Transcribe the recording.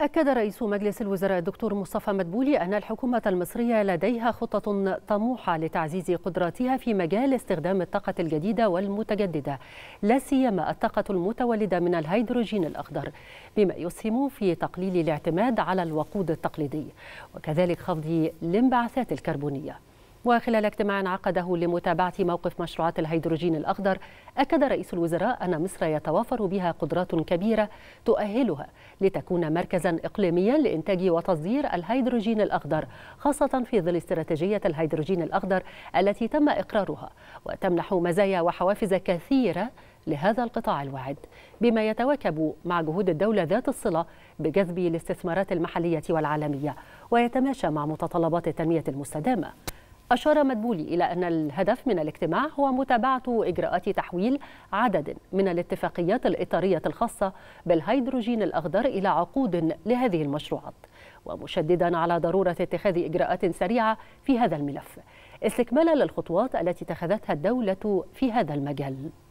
أكد رئيس مجلس الوزراء الدكتور مصطفى مدبولي أن الحكومة المصرية لديها خطة طموحة لتعزيز قدراتها في مجال استخدام الطاقة الجديدة والمتجددة لا سيما الطاقة المتولدة من الهيدروجين الأخضر بما يسهم في تقليل الاعتماد على الوقود التقليدي وكذلك خفض الانبعاثات الكربونية وخلال اجتماع عقده لمتابعة موقف مشروعات الهيدروجين الأخضر أكد رئيس الوزراء أن مصر يتوافر بها قدرات كبيرة تؤهلها لتكون مركزا إقليميا لإنتاج وتصدير الهيدروجين الأخضر خاصة في ظل استراتيجية الهيدروجين الأخضر التي تم إقرارها وتمنح مزايا وحوافز كثيرة لهذا القطاع الواعد بما يتواكب مع جهود الدولة ذات الصلة بجذب الاستثمارات المحلية والعالمية ويتماشى مع متطلبات التنمية المستدامة أشار مدبولي إلى أن الهدف من الاجتماع هو متابعة إجراءات تحويل عدد من الاتفاقيات الإطارية الخاصة بالهيدروجين الأخضر إلى عقود لهذه المشروعات ومشددا على ضرورة اتخاذ إجراءات سريعة في هذا الملف استكمالا للخطوات التي اتخذتها الدولة في هذا المجال